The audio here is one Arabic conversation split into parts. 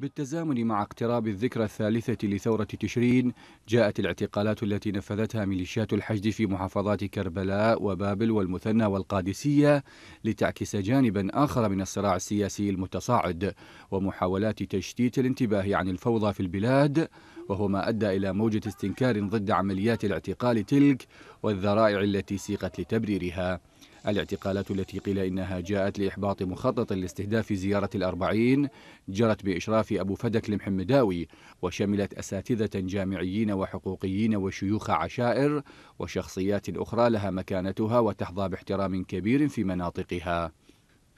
بالتزامن مع اقتراب الذكرى الثالثة لثورة تشرين جاءت الاعتقالات التي نفذتها ميليشيات الحشد في محافظات كربلاء وبابل والمثنى والقادسية لتعكس جانبا آخر من الصراع السياسي المتصاعد ومحاولات تشتيت الانتباه عن الفوضى في البلاد وهو ما أدى إلى موجة استنكار ضد عمليات الاعتقال تلك والذرائع التي سيقت لتبريرها الاعتقالات التي قيل إنها جاءت لإحباط مخطط لاستهداف زيارة الأربعين جرت بإشراف أبو فدك المحمداوي وشملت أساتذة جامعيين وحقوقيين وشيوخ عشائر وشخصيات أخرى لها مكانتها وتحظى باحترام كبير في مناطقها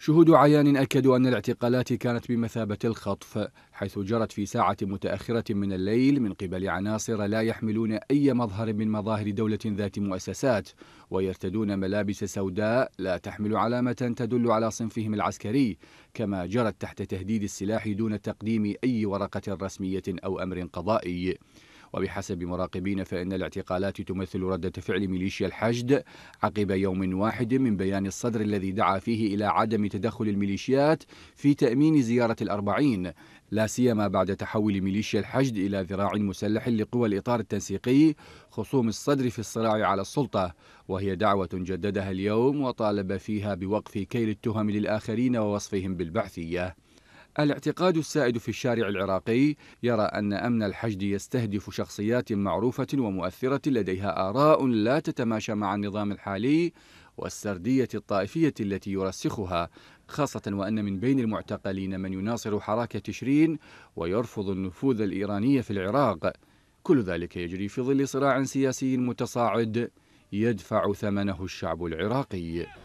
شهود عيان أكدوا أن الاعتقالات كانت بمثابة الخطف حيث جرت في ساعة متأخرة من الليل من قبل عناصر لا يحملون أي مظهر من مظاهر دولة ذات مؤسسات ويرتدون ملابس سوداء لا تحمل علامة تدل على صنفهم العسكري كما جرت تحت تهديد السلاح دون تقديم أي ورقة رسمية أو أمر قضائي وبحسب مراقبين فإن الاعتقالات تمثل ردة فعل ميليشيا الحشد عقب يوم واحد من بيان الصدر الذي دعا فيه إلى عدم تدخل الميليشيات في تأمين زيارة الأربعين لا سيما بعد تحول ميليشيا الحشد إلى ذراع مسلح لقوى الإطار التنسيقي خصوم الصدر في الصراع على السلطة وهي دعوة جددها اليوم وطالب فيها بوقف كيل التهم للآخرين ووصفهم بالبعثية الاعتقاد السائد في الشارع العراقي يرى أن أمن الحشد يستهدف شخصيات معروفة ومؤثرة لديها آراء لا تتماشى مع النظام الحالي والسردية الطائفية التي يرسخها خاصة وأن من بين المعتقلين من يناصر حركة تشرين ويرفض النفوذ الإيراني في العراق كل ذلك يجري في ظل صراع سياسي متصاعد يدفع ثمنه الشعب العراقي